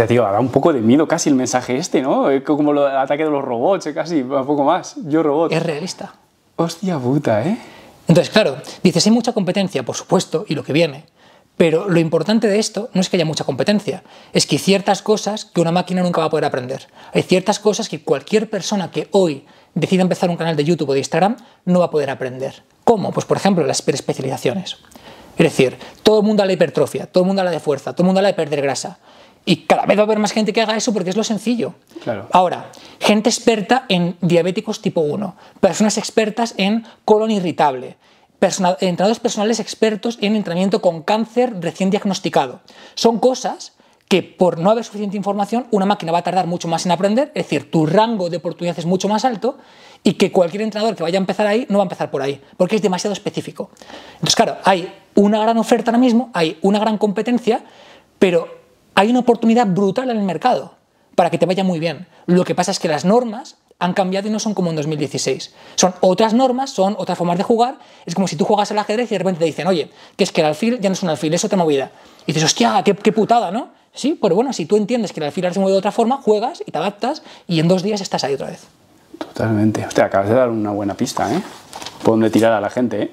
sea, tío, da un poco de miedo casi el mensaje este, ¿no? Eh, como el ataque de los robots, eh, casi, un poco más. Yo robot. Es realista. Hostia puta, ¿eh? Entonces, claro, dices, hay mucha competencia, por supuesto, y lo que viene. Pero lo importante de esto no es que haya mucha competencia, es que hay ciertas cosas que una máquina nunca va a poder aprender. Hay ciertas cosas que cualquier persona que hoy decida empezar un canal de YouTube o de Instagram no va a poder aprender. ¿Cómo? Pues por ejemplo, las especializaciones. Es decir, todo el mundo a la hipertrofia, todo el mundo a la de fuerza, todo el mundo a la de perder grasa. Y cada vez va a haber más gente que haga eso porque es lo sencillo. Ahora, gente experta en diabéticos tipo 1, personas expertas en colon irritable, entrenadores personales expertos en entrenamiento con cáncer recién diagnosticado. Son cosas que por no haber suficiente información, una máquina va a tardar mucho más en aprender, es decir, tu rango de oportunidad es mucho más alto y que cualquier entrenador que vaya a empezar ahí no va a empezar por ahí, porque es demasiado específico. Entonces, claro, hay una gran oferta ahora mismo, hay una gran competencia, pero hay una oportunidad brutal en el mercado para que te vaya muy bien. Lo que pasa es que las normas han cambiado y no son como en 2016. Son otras normas, son otras formas de jugar. Es como si tú juegas al ajedrez y de repente te dicen, oye, que es que el alfil ya no es un alfil, es otra movida. Y dices, hostia, qué, putada, ¿no? Sí, pero bueno, si tú entiendes que el alfil se mueve de otra forma, juegas y te adaptas y en dos días estás ahí otra vez. Totalmente. Hostia, acabas de dar una buena pista, ¿eh? Por tirar a la gente, ¿eh?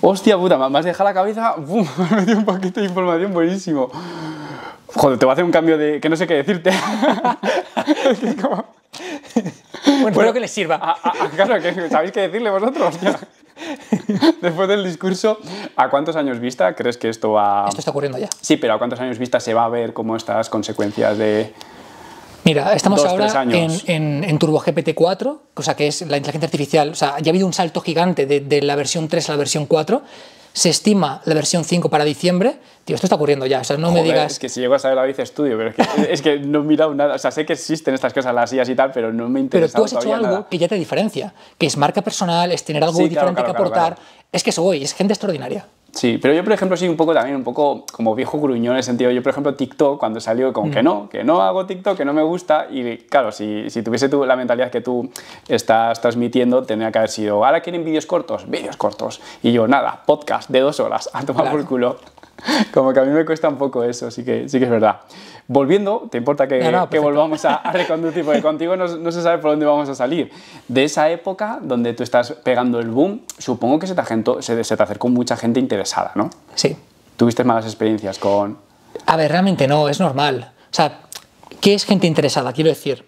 Hostia puta, me has dejado la cabeza, ¡bum! Me dio un paquete de información buenísimo. Joder, te voy a hacer un cambio de. que no sé qué decirte. Bueno, que les sirva. claro, que sabéis qué decirle vosotros. Después del discurso, ¿a cuántos años vista crees que esto va. Esto está ocurriendo ya. Sí, pero ¿a cuántos años vista se va a ver como estas consecuencias de. Mira, estamos ahora en, en, en turbogpt 4 cosa que es la inteligencia artificial. O sea, ya ha habido un salto gigante de, de la versión 3 a la versión 4 se estima la versión 5 para diciembre. Tío, esto está ocurriendo ya, o sea, no me digas... Es que si llego a saber la dice estudio, pero es que, no he mirado nada, o sea, sé que existen estas cosas, las sillas y tal, pero no me interesa Pero tú has hecho algo que ya te diferencia, que es marca personal, es tener algo muy diferente que aportar, es que eso voy, es gente extraordinaria. Sí, pero yo, por ejemplo, sí, un poco también, un poco como viejo gruñón en el sentido, yo, por ejemplo, TikTok, cuando salió con que mm. no, que no hago TikTok, que no me gusta, y claro, si, si tuviese tú la mentalidad que tú estás transmitiendo, tendría que haber sido, ahora quieren vídeos cortos, vídeos cortos, y yo, nada, podcast de dos horas, a tomar por culo. Como que a mí me cuesta un poco eso, sí que, sí que es verdad. Volviendo, ¿te importa que, volvamos a, reconducir? Porque contigo no, no, se sabe por dónde vamos a salir. De esa época donde tú estás pegando el boom, supongo que se te, se, te acercó mucha gente interesada, ¿no? Sí. ¿Tuviste malas experiencias con...? A ver, realmente no, es normal. O sea, ¿qué es gente interesada? Quiero decir,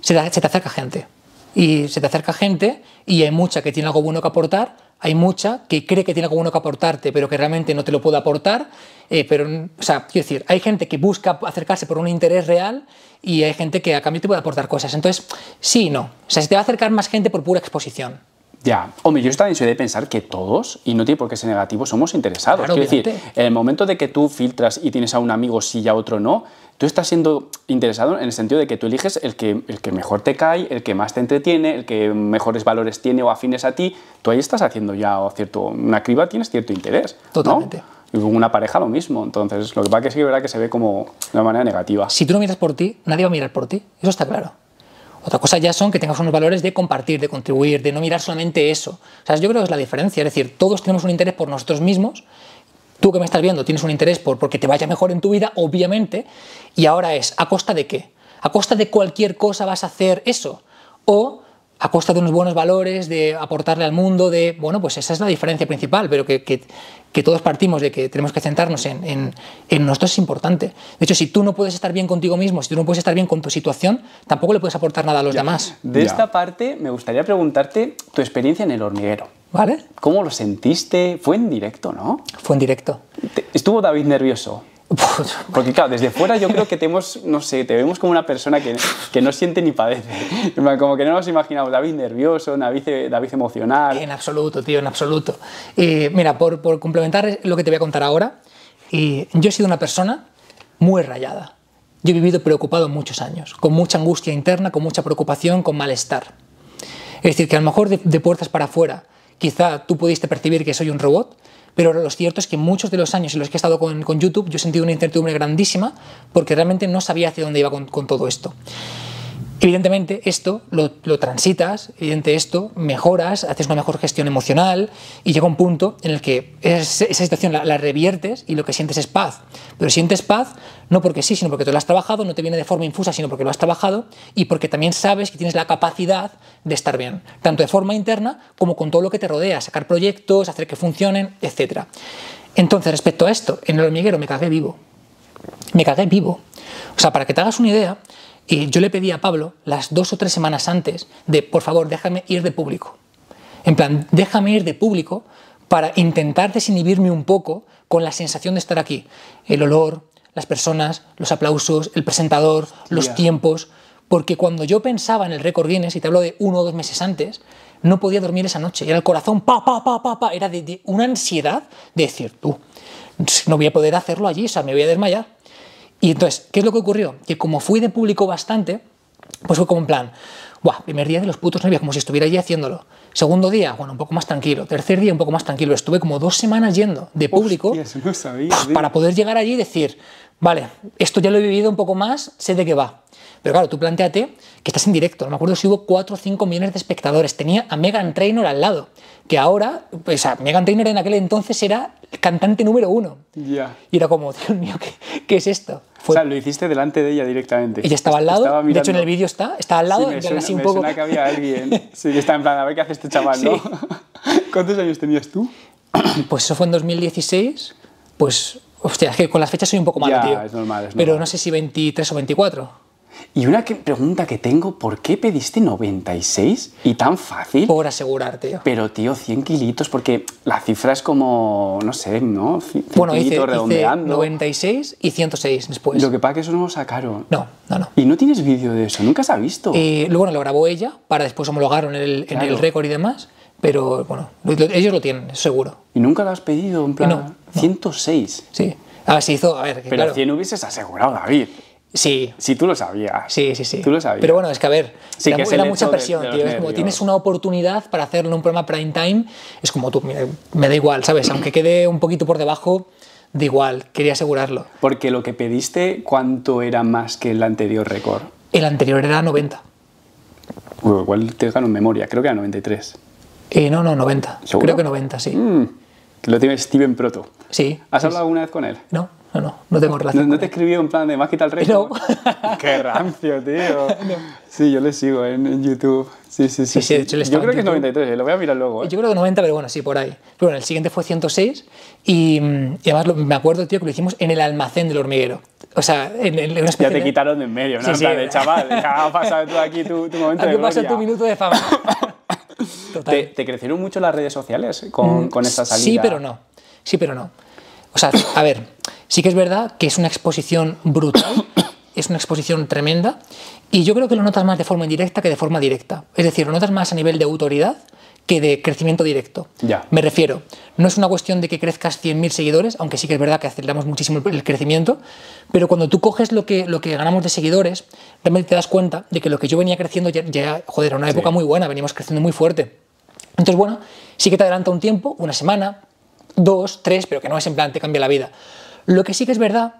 se se te acerca gente y se te acerca gente y hay mucha que tiene algo bueno que aportar, hay mucha que cree que tiene algo bueno que aportarte, pero que realmente no te lo puede aportar. Eh, pero, o sea, quiero decir, hay gente que busca acercarse por un interés real y hay gente que a cambio te puede aportar cosas. Entonces, sí y no. O sea, se te va a acercar más gente por pura exposición. Ya, hombre, yo también soy de pensar que todos, y no tiene por qué ser negativo, somos interesados. Es Quiero decir, en el momento de que tú filtras y tienes a un amigo sí y a otro no, tú estás siendo interesado en el sentido de que tú eliges el que, el que mejor te cae, el que más te entretiene, el que mejores valores tiene o afines a ti. Tú ahí estás haciendo ya cierto, una criba, tienes cierto interés. Totalmente. Y con una pareja lo mismo. Entonces, lo que pasa que sí verdad que se ve como de una manera negativa. Si tú no miras por ti, nadie va a mirar por ti. Eso está claro. Otra cosa ya son que tengas unos valores de compartir, de contribuir, de no mirar solamente eso. yo creo que es la diferencia. Es decir, todos tenemos un interés por nosotros mismos. Tú que me estás viendo tienes un interés por porque te vaya mejor en tu vida, obviamente. Y ahora es, ¿a costa de qué? ¿A costa de cualquier cosa vas a hacer eso? ¿O a costa de unos buenos valores, de aportarle al mundo, de, bueno, pues esa es la diferencia principal, pero que, que, todos partimos de que tenemos que centrarnos en, nosotros es importante. De hecho, si tú no puedes estar bien contigo mismo, si tú no puedes estar bien con tu situación, tampoco le puedes aportar nada a los demás. De esta parte, me gustaría preguntarte tu experiencia en el hormiguero. ¿Vale? ¿Cómo lo sentiste? Fue en directo, ¿no? Fue en directo. ¿Estuvo David nervioso? Porque claro, desde fuera yo creo que te no sé, te vemos como una persona que, no siente ni padece. Como que no nos imaginamos David nervioso, David, David emocional. En absoluto, tío, en absoluto. mira, por, por, complementar lo que te voy a contar ahora, Y yo he sido una persona muy rayada. Yo he vivido preocupado muchos años, con mucha angustia interna, con mucha preocupación, con malestar. Es decir, que a lo mejor de puertas para afuera Quizá tú pudiste percibir que soy un robot, pero lo cierto es que muchos de los años en los que he estado con, YouTube yo he sentido una incertidumbre grandísima porque realmente no sabía hacia dónde iba con todo esto. Evidentemente, esto lo, transitas, evidente esto, mejoras, haces una mejor gestión emocional y llega un punto en el que esa, situación la, reviertes y lo que sientes es paz. Pero sientes paz no porque sí, sino porque tú lo has trabajado, no te viene de forma infusa, sino porque lo has trabajado y porque también sabes que tienes la capacidad de estar bien, tanto de forma interna como con todo lo que te rodea, sacar proyectos, hacer que funcionen, etc. Entonces, respecto a esto, en el hormiguero me cagué vivo. Me cagué vivo. O sea, para que te hagas una idea, y yo le pedí a Pablo, las dos o tres semanas antes, de por favor, déjame ir de público. En plan, déjame ir de público para intentar desinhibirme un poco con la sensación de estar aquí. El olor, las personas, los aplausos, el presentador, los tiempos. Porque cuando yo pensaba en el récord Guinness, y te hablo de uno o dos meses antes, no podía dormir esa noche. Era el corazón, pa, pa, pa, pa, pa. Era de, de una ansiedad de decir, tú, no voy a poder hacerlo allí, o sea, me voy a desmayar. Y entonces, ¿qué es lo que ocurrió? Que como fui de público bastante, pues fue como un plan, Buah, primer día de los putos nervios, como si estuviera allí haciéndolo. Segundo día, bueno, un poco más tranquilo. Tercer día, un poco más tranquilo. Estuve como dos semanas yendo de público para poder llegar allí y decir, vale, esto ya lo he vivido un poco más, sé de qué va. Pero claro, tú planteate que estás en directo. No me acuerdo si hubo 4 o 5 millones de espectadores. Tenía a Megan Trainor al lado, que ahora, pues sea, Megan Trainor en aquel entonces era cantante número uno. Y era como, Dios mío, ¿qué, es esto? O sea, lo hiciste delante de ella directamente. Ella estaba al lado, de hecho en el vídeo está, estaba al lado. Sí, me suena, así un poco... que había alguien. Sí, está en plan, a ver qué hace este chaval, ¿no? ¿Cuántos años tenías tú? Pues eso fue en 2016, pues... Hostia, es que con las fechas soy un poco malo, yeah, tío. Es normal, es normal. Pero no sé si 23 o 24. Y una pregunta que tengo, ¿por qué pediste 96? Y tan fácil. Por asegurarte. Pero, tío, 100 kilitos, porque la cifra es como, no sé, ¿no? bueno, hice, redondeando. 96 y 106 después. Lo que pasa es que eso no lo sacaron. No, no, no. Y no tienes vídeo de eso, nunca se ha visto. Eh, luego lo grabó ella para después homologaron en el récord y demás. Pero bueno, ellos lo tienen, seguro. ¿Y nunca lo has pedido? En plan, no, 106. Sí. A ah, ver, se hizo. A ver, pero si 100 hubieses asegurado, David. Sí. Sí, tú lo sabías. Sí, sí, sí. Tú lo sabías. Pero bueno, es que a ver, era, mucha presión, tío. como tienes una oportunidad para hacerlo un programa prime time, es como tú, me, me da igual, ¿sabes? Aunque quede un poquito por debajo, da igual, quería asegurarlo. Porque lo que pediste, ¿cuánto era más que el anterior récord? El anterior era 90. igual te gano en memoria, creo que era 93. Eh, no, no, 90. Creo que 90, sí. Mm, lo tiene Steven Proto. Sí. ¿Has hablado alguna vez con él? No no, no, no tengo relación. ¿No, te escribí un plan de más quita tal rey? No. Qué rancio, tío. Sí, yo le sigo en, YouTube. Sí, sí, sí. yo creo que es 93, eh, lo voy a mirar luego. Eh. Yo creo que 90, pero bueno, sí, por ahí. Pero bueno, el siguiente fue 106 y, mm, y además me acuerdo, tío, que lo hicimos en el almacén del hormiguero. O sea, en, en una especie Ya te quitaron de en medio, ¿no? Sí, de chaval, ya ha pasado tú aquí tu, momento de gloria. tu minuto de fama. Total. ¿Te, crecieron mucho las redes sociales eh, con, esa mm, con salida? Sí, pero no. Sí, pero no. O sea, a ver, Sí que es verdad que es una exposición brutal, es una exposición tremenda, y yo creo que lo notas más de forma indirecta que de forma directa. Es decir, lo notas más a nivel de autoridad que de crecimiento directo. Ya. Me refiero, no es una cuestión de que crezcas 100.000 seguidores, aunque sí que es verdad que aceleramos muchísimo el crecimiento, pero cuando tú coges lo que, lo que ganamos de seguidores, realmente te das cuenta de que lo que yo venía creciendo ya, joder, era una época muy buena, veníamos creciendo muy fuerte. Entonces, bueno, sí que te adelanta un tiempo, una semana, dos, tres, pero que no es en plan, te cambia la vida. Lo que sí que es verdad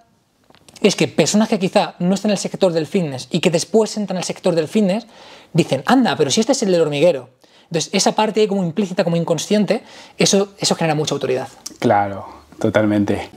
es que personas que quizá no están en el sector del fitness y que después entran al sector del fitness, dicen, anda, pero si este es el del hormiguero. Entonces, esa parte como implícita, como inconsciente, eso, eso genera mucha autoridad. Claro, totalmente.